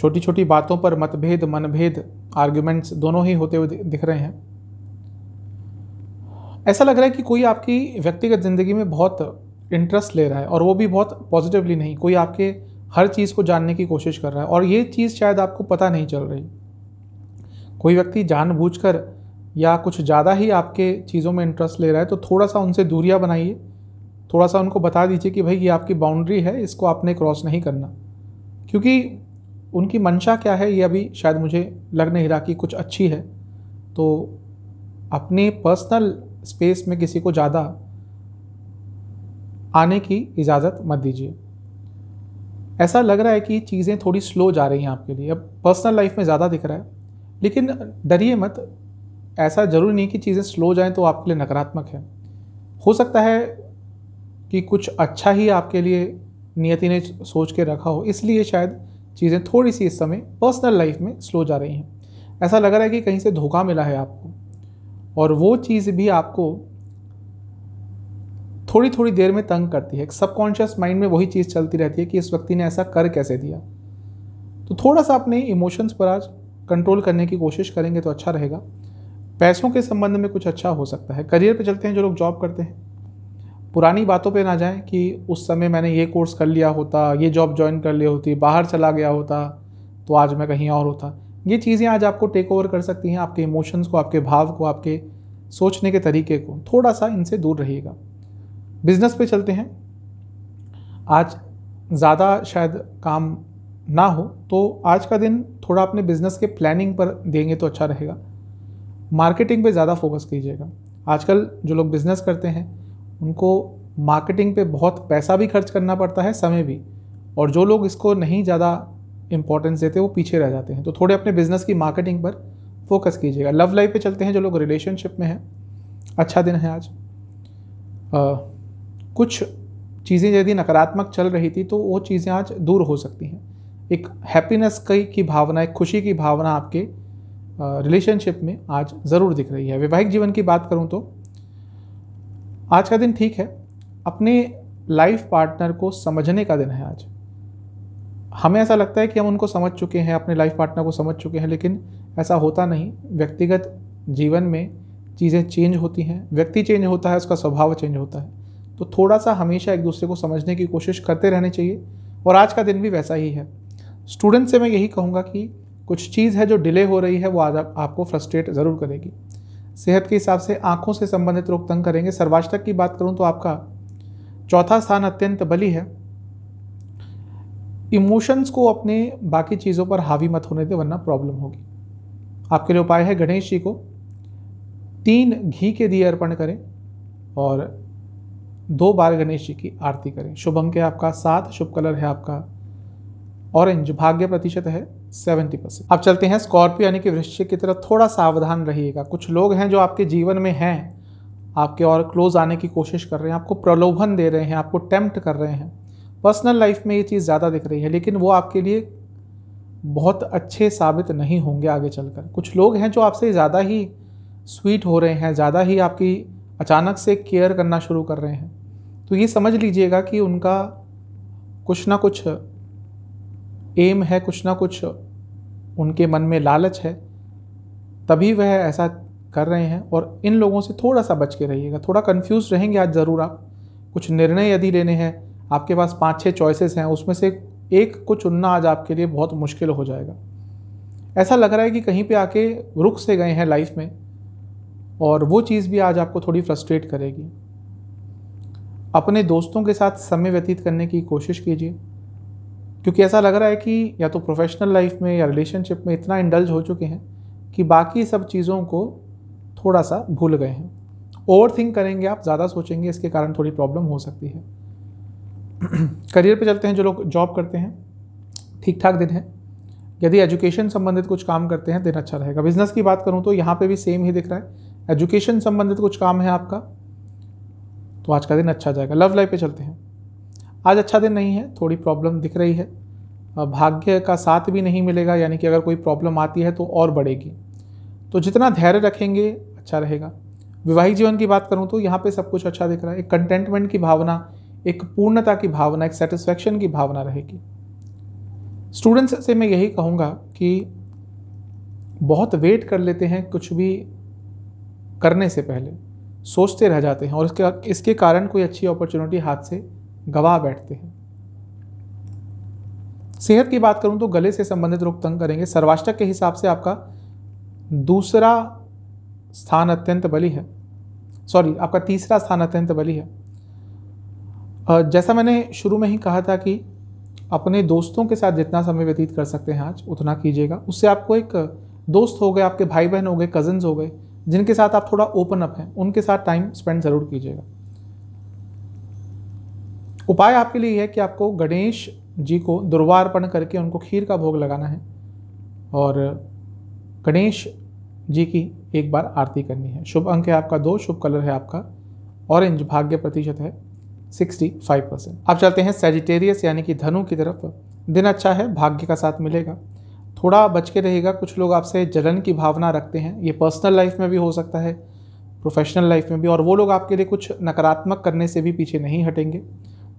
छोटी छोटी बातों पर मतभेद मनभेद आर्ग्यूमेंट्स दोनों ही होते हुए दिख रहे हैं ऐसा लग रहा है कि कोई आपकी व्यक्तिगत ज़िंदगी में बहुत इंटरेस्ट ले रहा है और वो भी बहुत पॉजिटिवली नहीं कोई आपके हर चीज़ को जानने की कोशिश कर रहा है और ये चीज़ शायद आपको पता नहीं चल रही कोई व्यक्ति जानबूझकर या कुछ ज़्यादा ही आपके चीज़ों में इंटरेस्ट ले रहा है तो थोड़ा सा उनसे दूरियाँ बनाइए थोड़ा सा उनको बता दीजिए कि भाई ये आपकी बाउंड्री है इसको आपने क्रॉस नहीं करना क्योंकि उनकी मंशा क्या है ये अभी शायद मुझे लग नहीं रहा कि कुछ अच्छी है तो अपने पर्सनल स्पेस में किसी को ज़्यादा आने की इजाज़त मत दीजिए ऐसा लग रहा है कि चीज़ें थोड़ी स्लो जा रही हैं आपके लिए अब पर्सनल लाइफ में ज़्यादा दिख रहा है लेकिन डरिए मत ऐसा ज़रूरी नहीं कि चीज़ें स्लो जाएं तो आपके लिए नकारात्मक है हो सकता है कि कुछ अच्छा ही आपके लिए नियति ने सोच के रखा हो इसलिए शायद चीज़ें थोड़ी सी इस समय पर्सनल लाइफ में स्लो जा रही हैं ऐसा लग रहा है कि कहीं से धोखा मिला है आपको और वो चीज़ भी आपको थोड़ी थोड़ी देर में तंग करती है सबकॉन्शियस माइंड में वही चीज़ चलती रहती है कि इस व्यक्ति ने ऐसा कर कैसे दिया तो थोड़ा सा अपने इमोशंस पर आज कंट्रोल करने की कोशिश करेंगे तो अच्छा रहेगा पैसों के संबंध में कुछ अच्छा हो सकता है करियर पे चलते हैं जो लोग जॉब करते हैं पुरानी बातों पे ना जाएं कि उस समय मैंने ये कोर्स कर लिया होता ये जॉब ज्वाइन कर ली होती बाहर चला गया होता तो आज मैं कहीं और होता ये चीज़ें आज आपको टेक ओवर कर सकती हैं आपके इमोशंस को आपके भाव को आपके सोचने के तरीके को थोड़ा सा इनसे दूर रहिएगा बिजनेस पे चलते हैं आज ज़्यादा शायद काम ना हो तो आज का दिन थोड़ा अपने बिजनेस के प्लानिंग पर देंगे तो अच्छा रहेगा मार्केटिंग पे ज़्यादा फोकस कीजिएगा आजकल जो लोग बिजनेस करते हैं उनको मार्केटिंग पे बहुत पैसा भी खर्च करना पड़ता है समय भी और जो लोग इसको नहीं ज़्यादा इंपॉर्टेंस देते वो पीछे रह जाते हैं तो थोड़े अपने बिजनेस की मार्केटिंग पर फोकस कीजिएगा लव लाइफ पे चलते हैं जो लोग रिलेशनशिप में हैं अच्छा दिन है आज आ, कुछ चीज़ें यदि नकारात्मक चल रही थी तो वो चीज़ें आज दूर हो सकती हैं एक हैप्पीनेस की की भावना एक खुशी की भावना आपके रिलेशनशिप में आज ज़रूर दिख रही है वैवाहिक जीवन की बात करूँ तो आज का दिन ठीक है अपने लाइफ पार्टनर को समझने का दिन है आज हमें ऐसा लगता है कि हम उनको समझ चुके हैं अपने लाइफ पार्टनर को समझ चुके हैं लेकिन ऐसा होता नहीं व्यक्तिगत जीवन में चीज़ें चेंज होती हैं व्यक्ति चेंज होता है उसका स्वभाव चेंज होता है तो थोड़ा सा हमेशा एक दूसरे को समझने की कोशिश करते रहने चाहिए और आज का दिन भी वैसा ही है स्टूडेंट से मैं यही कहूँगा कि कुछ चीज़ है जो डिले हो रही है वो आज आपको फ्रस्ट्रेट ज़रूर करेगी सेहत के हिसाब से आंखों से संबंधित रोग तंग करेंगे सर्वाष्टक की बात करूं तो आपका चौथा स्थान अत्यंत बली है इमोशंस को अपने बाकी चीज़ों पर हावी मत होने दे वरना प्रॉब्लम होगी आपके लिए उपाय है गणेश जी को तीन घी के दिए अर्पण करें और दो बार गणेश जी की आरती करें शुभ अंक है आपका सात शुभ कलर है आपका ऑरेंज भाग्य प्रतिशत है सेवेंटी परसेंट अब चलते हैं स्कॉर्पियो यानी कि वृश्चिक की तरफ थोड़ा सावधान रहिएगा कुछ लोग हैं जो आपके जीवन में हैं आपके और क्लोज आने की कोशिश कर रहे हैं आपको प्रलोभन दे रहे हैं आपको टेम्प्ट कर रहे हैं पर्सनल लाइफ में ये चीज़ ज़्यादा दिख रही है लेकिन वो आपके लिए बहुत अच्छे साबित नहीं होंगे आगे चलकर कुछ लोग हैं जो आपसे ज़्यादा ही स्वीट हो रहे हैं ज़्यादा ही आपकी अचानक से केयर करना शुरू कर रहे हैं तो ये समझ लीजिएगा कि उनका कुछ ना कुछ एम है कुछ ना कुछ उनके मन में लालच है तभी वह ऐसा कर रहे हैं और इन लोगों से थोड़ा सा बच के रहिएगा थोड़ा कंफ्यूज रहेंगे आज ज़रूर आप कुछ निर्णय यदि लेने हैं आपके पास पाँच छः चॉइसेस हैं उसमें से एक को चुनना आज आपके लिए बहुत मुश्किल हो जाएगा ऐसा लग रहा है कि कहीं पे आके रुक से गए हैं लाइफ में और वो चीज़ भी आज आपको थोड़ी फ्रस्ट्रेट करेगी अपने दोस्तों के साथ समय व्यतीत करने की कोशिश कीजिए क्योंकि ऐसा लग रहा है कि या तो प्रोफेशनल लाइफ में या रिलेशनशिप में इतना इंडल्ज हो चुके हैं कि बाकी सब चीज़ों को थोड़ा सा भूल गए हैं ओवर थिंक करेंगे आप ज़्यादा सोचेंगे इसके कारण थोड़ी प्रॉब्लम हो सकती है करियर पे चलते हैं जो लोग जॉब करते हैं ठीक ठाक दिन है यदि एजुकेशन संबंधित कुछ काम करते हैं दिन अच्छा रहेगा बिजनेस की बात करूँ तो यहाँ पर भी सेम ही दिख रहा है एजुकेशन संबंधित कुछ काम है आपका तो आज का दिन अच्छा जाएगा लव लाइफ पे चलते हैं आज अच्छा दिन नहीं है थोड़ी प्रॉब्लम दिख रही है भाग्य का साथ भी नहीं मिलेगा यानी कि अगर कोई प्रॉब्लम आती है तो और बढ़ेगी तो जितना धैर्य रखेंगे अच्छा रहेगा विवाहिक जीवन की बात करूँ तो यहाँ पे सब कुछ अच्छा दिख रहा है एक कंटेंटमेंट की भावना एक पूर्णता की भावना एक सेटिस्फैक्शन की भावना रहेगी स्टूडेंट्स से मैं यही कहूँगा कि बहुत वेट कर लेते हैं कुछ भी करने से पहले सोचते रह जाते हैं और इसके इसके कारण कोई अच्छी अपॉर्चुनिटी हाथ से गवाह बैठते हैं सेहत की बात करूं तो गले से संबंधित रोग तंग करेंगे सर्वाष्टक के हिसाब से आपका दूसरा स्थान अत्यंत बलि है सॉरी आपका तीसरा स्थान अत्यंत बलि है जैसा मैंने शुरू में ही कहा था कि अपने दोस्तों के साथ जितना समय व्यतीत कर सकते हैं आज उतना कीजिएगा उससे आपको एक दोस्त हो गए आपके भाई बहन हो गए कज़न्स हो गए जिनके साथ आप थोड़ा ओपन अप हैं उनके साथ टाइम स्पेंड ज़रूर कीजिएगा उपाय आपके लिए है कि आपको गणेश जी को दुर्वार्पण करके उनको खीर का भोग लगाना है और गणेश जी की एक बार आरती करनी है शुभ अंक है आपका दो शुभ कलर है आपका ऑरेंज भाग्य प्रतिशत है 65 परसेंट आप चलते हैं सेजिटेरियस यानी कि धनु की तरफ दिन अच्छा है भाग्य का साथ मिलेगा थोड़ा बच के रहेगा कुछ लोग आपसे जलन की भावना रखते हैं ये पर्सनल लाइफ में भी हो सकता है प्रोफेशनल लाइफ में भी और वो लोग आपके लिए कुछ नकारात्मक करने से भी पीछे नहीं हटेंगे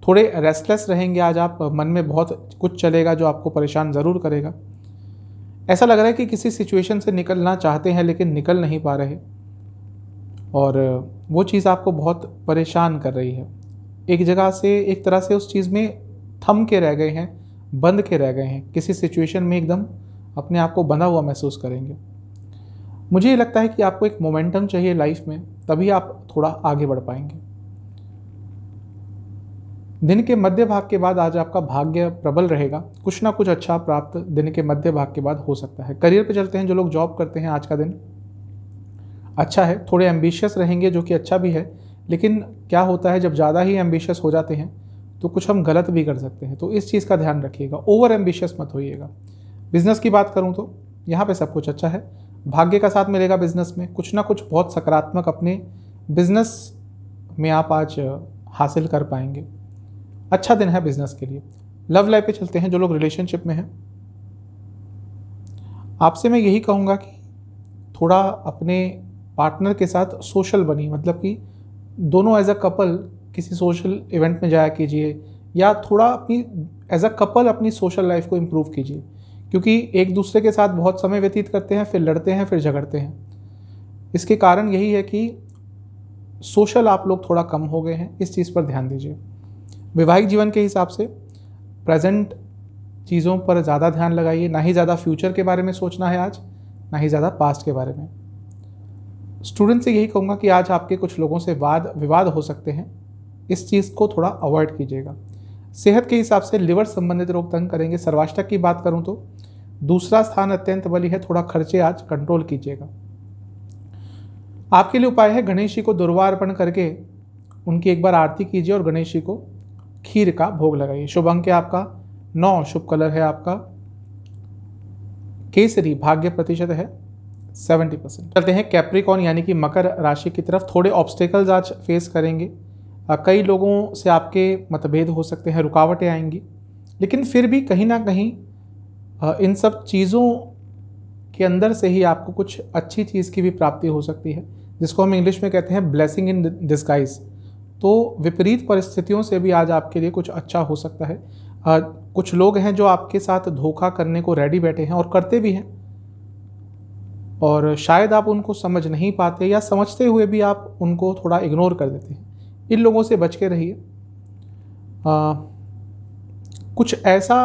थोड़े रेस्टलेस रहेंगे आज आप मन में बहुत कुछ चलेगा जो आपको परेशान ज़रूर करेगा ऐसा लग रहा है कि किसी सिचुएशन से निकलना चाहते हैं लेकिन निकल नहीं पा रहे और वो चीज़ आपको बहुत परेशान कर रही है एक जगह से एक तरह से उस चीज़ में थम के रह गए हैं बंद के रह गए हैं किसी सिचुएशन में एकदम अपने आप को बंधा हुआ महसूस करेंगे मुझे ये लगता है कि आपको एक मोमेंटम चाहिए लाइफ में तभी आप थोड़ा आगे बढ़ पाएंगे दिन के मध्य भाग के बाद आज आपका भाग्य प्रबल रहेगा कुछ ना कुछ अच्छा प्राप्त दिन के मध्य भाग के बाद हो सकता है करियर पे चलते हैं जो लोग जॉब करते हैं आज का दिन अच्छा है थोड़े एम्बिशियस रहेंगे जो कि अच्छा भी है लेकिन क्या होता है जब ज़्यादा ही एम्बिशियस हो जाते हैं तो कुछ हम गलत भी कर सकते हैं तो इस चीज़ का ध्यान रखिएगा ओवर एम्बिशियस मत होइएगा बिज़नेस की बात करूँ तो यहाँ पर सब कुछ अच्छा है भाग्य का साथ मिलेगा बिज़नेस में कुछ ना कुछ बहुत सकारात्मक अपने बिज़नेस में आप आज हासिल कर पाएंगे अच्छा दिन है बिजनेस के लिए लव लाइफ पे चलते हैं जो लोग रिलेशनशिप में हैं आपसे मैं यही कहूँगा कि थोड़ा अपने पार्टनर के साथ सोशल बनिए मतलब कि दोनों एज अ कपल किसी सोशल इवेंट में जाया कीजिए या थोड़ा अपनी एज अ कपल अपनी सोशल लाइफ को इम्प्रूव कीजिए क्योंकि एक दूसरे के साथ बहुत समय व्यतीत करते हैं फिर लड़ते हैं फिर झगड़ते हैं इसके कारण यही है कि सोशल आप लोग थोड़ा कम हो गए हैं इस चीज़ पर ध्यान दीजिए वैवाहिक जीवन के हिसाब से प्रेजेंट चीज़ों पर ज़्यादा ध्यान लगाइए ना ही ज़्यादा फ्यूचर के बारे में सोचना है आज ना ही ज़्यादा पास्ट के बारे में स्टूडेंट से यही कहूँगा कि आज आपके कुछ लोगों से वाद विवाद हो सकते हैं इस चीज़ को थोड़ा अवॉइड कीजिएगा सेहत के हिसाब से लिवर संबंधित रोग तंग करेंगे सर्वाष्टक की बात करूँ तो दूसरा स्थान अत्यंत बली है थोड़ा खर्चे आज कंट्रोल कीजिएगा आपके लिए उपाय है गणेश जी को दुर्वा अर्पण करके उनकी एक बार आरती कीजिए और गणेश जी को खीर का भोग लगाइए शुभ अंक है आपका नौ शुभ कलर है आपका केसरी भाग्य प्रतिशत है सेवेंटी परसेंट चलते हैं कैप्रिकॉन यानी कि मकर राशि की तरफ थोड़े ऑब्स्टेकल्स आज फेस करेंगे कई लोगों से आपके मतभेद हो सकते हैं रुकावटें आएंगी लेकिन फिर भी कहीं ना कहीं इन सब चीज़ों के अंदर से ही आपको कुछ अच्छी चीज़ की भी प्राप्ति हो सकती है जिसको हम इंग्लिश में कहते हैं ब्लेसिंग इन डिस्काइज़ तो विपरीत परिस्थितियों से भी आज आपके लिए कुछ अच्छा हो सकता है आ, कुछ लोग हैं जो आपके साथ धोखा करने को रेडी बैठे हैं और करते भी हैं और शायद आप उनको समझ नहीं पाते या समझते हुए भी आप उनको थोड़ा इग्नोर कर देते हैं इन लोगों से बच के रहिए कुछ ऐसा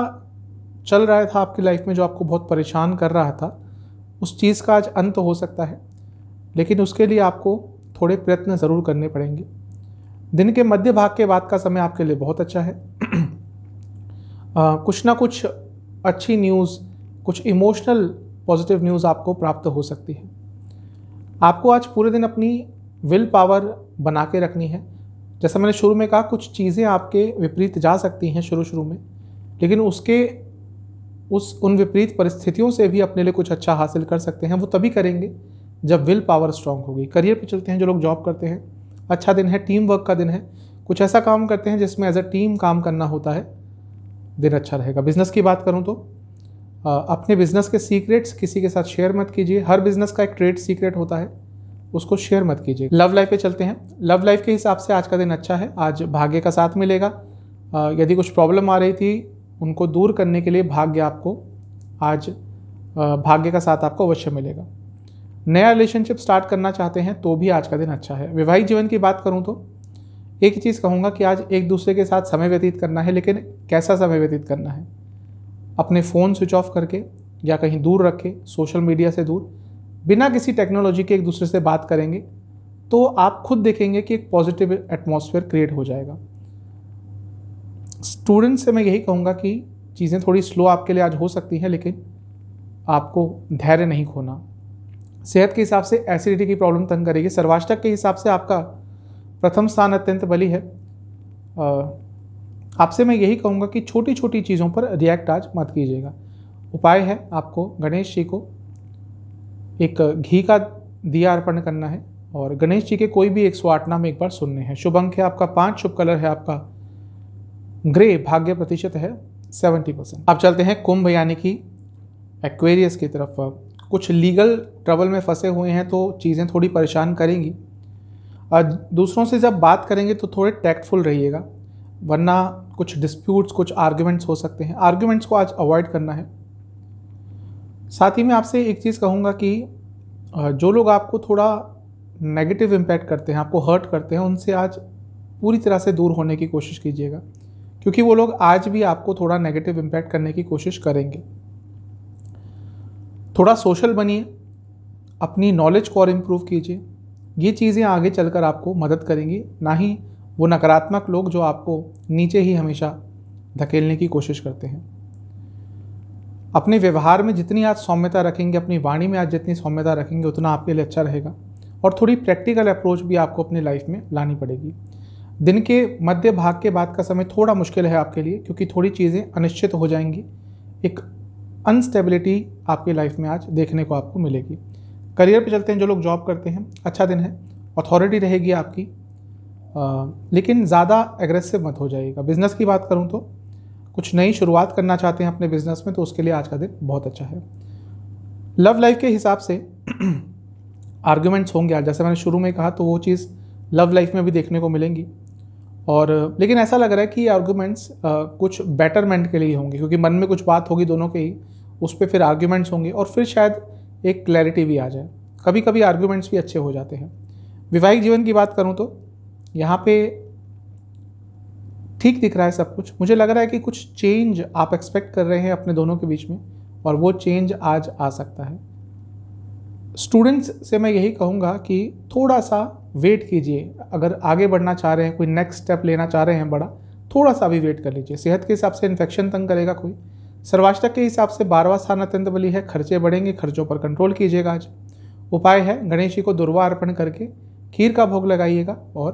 चल रहा था आपकी लाइफ में जो आपको बहुत परेशान कर रहा था उस चीज़ का आज अंत हो सकता है लेकिन उसके लिए आपको थोड़े प्रयत्न ज़रूर करने पड़ेंगे दिन के मध्य भाग के बाद का समय आपके लिए बहुत अच्छा है आ, कुछ ना कुछ अच्छी न्यूज़ कुछ इमोशनल पॉजिटिव न्यूज़ आपको प्राप्त हो सकती है आपको आज पूरे दिन अपनी विल पावर बना के रखनी है जैसा मैंने शुरू में कहा कुछ चीज़ें आपके विपरीत जा सकती हैं शुरू शुरू में लेकिन उसके उस उन विपरीत परिस्थितियों से भी अपने लिए कुछ अच्छा हासिल कर सकते हैं वो तभी करेंगे जब विल पावर स्ट्रांग होगी करियर पे चलते हैं जो लोग जॉब करते हैं अच्छा दिन है टीम वर्क का दिन है कुछ ऐसा काम करते हैं जिसमें एज अ टीम काम करना होता है दिन अच्छा रहेगा बिज़नेस की बात करूँ तो अपने बिज़नेस के सीक्रेट्स किसी के साथ शेयर मत कीजिए हर बिज़नेस का एक ट्रेड सीक्रेट होता है उसको शेयर मत कीजिए लव लाइफ पे चलते हैं लव लाइफ के हिसाब से आज का दिन अच्छा है आज भाग्य का साथ मिलेगा यदि कुछ प्रॉब्लम आ रही थी उनको दूर करने के लिए भाग्य आपको आज भाग्य का साथ आपको अवश्य मिलेगा नया रिलेशनशिप स्टार्ट करना चाहते हैं तो भी आज का दिन अच्छा है वैवाहिक जीवन की बात करूँ तो एक चीज़ कहूँगा कि आज एक दूसरे के साथ समय व्यतीत करना है लेकिन कैसा समय व्यतीत करना है अपने फ़ोन स्विच ऑफ करके या कहीं दूर रख के सोशल मीडिया से दूर बिना किसी टेक्नोलॉजी के एक दूसरे से बात करेंगे तो आप खुद देखेंगे कि एक पॉजिटिव एटमॉस्फेयर क्रिएट हो जाएगा स्टूडेंट्स से मैं यही कहूँगा कि चीज़ें थोड़ी स्लो आपके लिए आज हो सकती हैं लेकिन आपको धैर्य नहीं खोना सेहत के हिसाब से एसिडिटी की प्रॉब्लम तंग करेगी सर्वाष्टक के हिसाब से आपका प्रथम स्थान अत्यंत बली है आपसे मैं यही कहूँगा कि छोटी छोटी चीज़ों पर रिएक्ट आज मत कीजिएगा उपाय है आपको गणेश जी को एक घी का दिया अर्पण करना है और गणेश जी के कोई भी एक सौ आठ नाम एक बार सुनने हैं शुभ अंक है आपका पाँच शुभ कलर है आपका ग्रे भाग्य प्रतिशत है सेवेंटी परसेंट आप चलते हैं कुंभ यानी कि एक्वेरियस की तरफ कुछ लीगल ट्रबल में फंसे हुए हैं तो चीज़ें थोड़ी परेशान करेंगी दूसरों से जब बात करेंगे तो थोड़े टैक्टफुल रहिएगा वरना कुछ डिस्प्यूट्स कुछ आर्ग्यूमेंट्स हो सकते हैं आर्ग्यूमेंट्स को आज अवॉइड करना है साथ ही मैं आपसे एक चीज़ कहूँगा कि जो लोग आपको थोड़ा नेगेटिव इम्पैक्ट करते हैं आपको हर्ट करते हैं उनसे आज पूरी तरह से दूर होने की कोशिश कीजिएगा क्योंकि वो लोग आज भी आपको थोड़ा नेगेटिव इम्पैक्ट करने की कोशिश करेंगे थोड़ा सोशल बनिए अपनी नॉलेज को और इम्प्रूव कीजिए ये चीज़ें आगे चलकर आपको मदद करेंगी ना ही वो नकारात्मक लोग जो आपको नीचे ही हमेशा धकेलने की कोशिश करते हैं अपने व्यवहार में जितनी आज सौम्यता रखेंगे अपनी वाणी में आज जितनी सौम्यता रखेंगे उतना आपके लिए अच्छा रहेगा और थोड़ी प्रैक्टिकल अप्रोच भी आपको अपने लाइफ में लानी पड़ेगी दिन के मध्य भाग के बाद का समय थोड़ा मुश्किल है आपके लिए क्योंकि थोड़ी चीज़ें अनिश्चित हो जाएंगी एक अनस्टेबिलिटी आपकी लाइफ में आज देखने को आपको मिलेगी करियर पे चलते हैं जो लोग जॉब करते हैं अच्छा दिन है अथॉरिटी रहेगी आपकी आ, लेकिन ज़्यादा एग्रेसिव मत हो जाएगा बिज़नेस की बात करूँ तो कुछ नई शुरुआत करना चाहते हैं अपने बिज़नेस में तो उसके लिए आज का दिन बहुत अच्छा है लव लाइफ के हिसाब से आर्ग्यूमेंट्स होंगे आज जैसे मैंने शुरू में कहा तो वो चीज़ लव लाइफ में भी देखने को मिलेंगी और लेकिन ऐसा लग रहा है कि ये कुछ बेटरमेंट के लिए होंगे क्योंकि मन में कुछ बात होगी दोनों के ही उस पर फिर आर्ग्यूमेंट्स होंगे और फिर शायद एक क्लैरिटी भी आ जाए कभी कभी आर्ग्यूमेंट्स भी अच्छे हो जाते हैं वैवाहिक जीवन की बात करूँ तो यहाँ पे ठीक दिख रहा है सब कुछ मुझे लग रहा है कि कुछ चेंज आप एक्सपेक्ट कर रहे हैं अपने दोनों के बीच में और वो चेंज आज आ सकता है स्टूडेंट्स से मैं यही कहूँगा कि थोड़ा सा वेट कीजिए अगर आगे बढ़ना चाह रहे हैं कोई नेक्स्ट स्टेप लेना चाह रहे हैं बड़ा थोड़ा सा भी वेट कर लीजिए सेहत के हिसाब से इन्फेक्शन तंग करेगा कोई सर्वाष्टक के हिसाब से बारहवा स्थान अत्यंत बली है खर्चे बढ़ेंगे खर्चों पर कंट्रोल कीजिएगा आज उपाय है गणेश जी को दुर्वा अर्पण करके खीर का भोग लगाइएगा और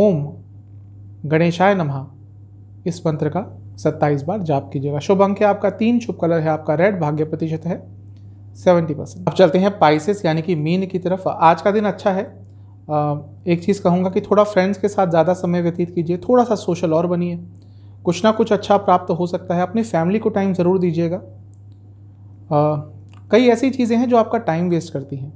ओम गणेशाय नमः इस मंत्र का सत्ताईस बार जाप कीजिएगा शुभ अंक है आपका तीन शुभ कलर है आपका रेड भाग्य प्रतिशत है सेवेंटी परसेंट अब चलते हैं पाइसेस यानी कि मीन की तरफ आज का दिन अच्छा है एक चीज़ कहूँगा कि थोड़ा फ्रेंड्स के साथ ज़्यादा समय व्यतीत कीजिए थोड़ा सा सोशल और बनिए कुछ ना कुछ अच्छा प्राप्त हो सकता है अपनी फैमिली को टाइम ज़रूर दीजिएगा कई ऐसी चीज़ें हैं जो आपका टाइम वेस्ट करती हैं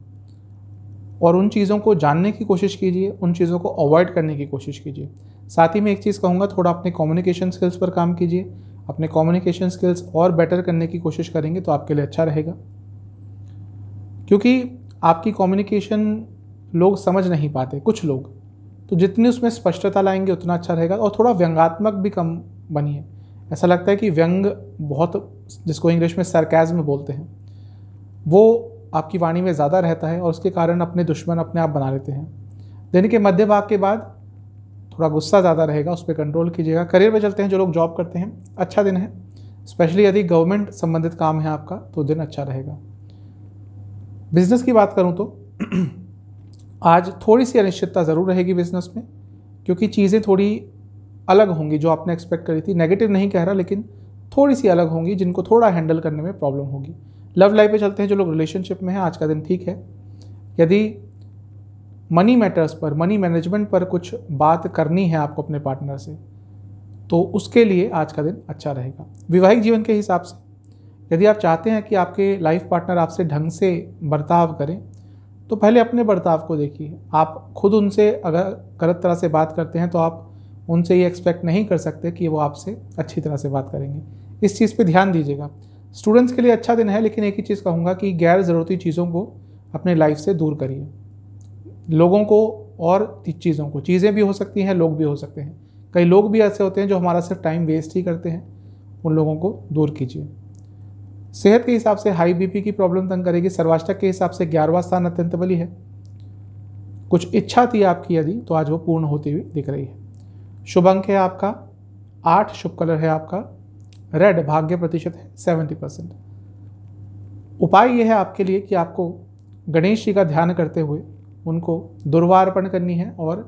और उन चीज़ों को जानने की कोशिश कीजिए उन चीज़ों को अवॉइड करने की कोशिश कीजिए साथ ही मैं एक चीज़ कहूँगा थोड़ा अपने कम्युनिकेशन स्किल्स पर काम कीजिए अपने कम्युनिकेशन स्किल्स और बेटर करने की कोशिश करेंगे तो आपके लिए अच्छा रहेगा क्योंकि आपकी कम्युनिकेशन लोग समझ नहीं पाते कुछ लोग तो जितनी उसमें स्पष्टता लाएंगे उतना अच्छा रहेगा और थोड़ा व्यंगात्मक भी कम बनी है ऐसा लगता है कि व्यंग बहुत जिसको इंग्लिश में सरकैज में बोलते हैं वो आपकी वाणी में ज़्यादा रहता है और उसके कारण अपने दुश्मन अपने आप बना लेते हैं दिन के मध्य भाग के बाद थोड़ा गुस्सा ज़्यादा रहेगा उस पर कंट्रोल कीजिएगा करियर में चलते हैं जो लोग जॉब करते हैं अच्छा दिन है स्पेशली यदि गवर्नमेंट संबंधित काम है आपका तो दिन अच्छा रहेगा बिजनेस की बात करूँ तो आज थोड़ी सी अनिश्चितता ज़रूर रहेगी बिजनेस में क्योंकि चीज़ें थोड़ी अलग होंगी जो आपने एक्सपेक्ट करी थी नेगेटिव नहीं कह रहा लेकिन थोड़ी सी अलग होंगी जिनको थोड़ा हैंडल करने में प्रॉब्लम होगी लव लाइफ पे चलते हैं जो लोग रिलेशनशिप में हैं आज का दिन ठीक है यदि मनी मैटर्स पर मनी मैनेजमेंट पर कुछ बात करनी है आपको अपने पार्टनर से तो उसके लिए आज का दिन अच्छा रहेगा वैवाहिक जीवन के हिसाब से यदि आप चाहते हैं कि आपके लाइफ पार्टनर आपसे ढंग से बर्ताव करें तो पहले अपने बर्ताव को देखिए आप खुद उनसे अगर गलत तरह से बात करते हैं तो आप उनसे ये एक्सपेक्ट नहीं कर सकते कि वो आपसे अच्छी तरह से बात करेंगे इस चीज़ पर ध्यान दीजिएगा स्टूडेंट्स के लिए अच्छा दिन है लेकिन एक ही चीज़ कहूँगा कि गैर ज़रूरती चीज़ों को अपने लाइफ से दूर करिए लोगों को और चीज़ों को चीज़ें भी हो सकती हैं लोग भी हो सकते हैं कई लोग भी ऐसे होते हैं जो हमारा सिर्फ टाइम वेस्ट ही करते हैं उन लोगों को दूर कीजिए सेहत के हिसाब से हाई बीपी की प्रॉब्लम तंग करेगी सर्वाष्टक के हिसाब से ग्यारहवा स्थान अत्यंत बली है कुछ इच्छा थी आपकी यदि तो आज वो पूर्ण होती हुई दिख रही है शुभ अंक है आपका आठ शुभ कलर है आपका रेड भाग्य प्रतिशत है सेवेंटी परसेंट उपाय यह है आपके लिए कि आपको गणेश जी का ध्यान करते हुए उनको दुर्वा अर्पण करनी है और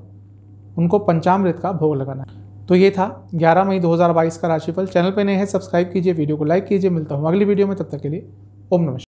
उनको पंचामृत का भोग लगाना है तो ये था 11 मई 2022 का राशिफल चैनल पर नए हैं सब्सक्राइब कीजिए वीडियो को लाइक कीजिए मिलता हूँ अगली वीडियो में तब तक के लिए ओम नमस्कार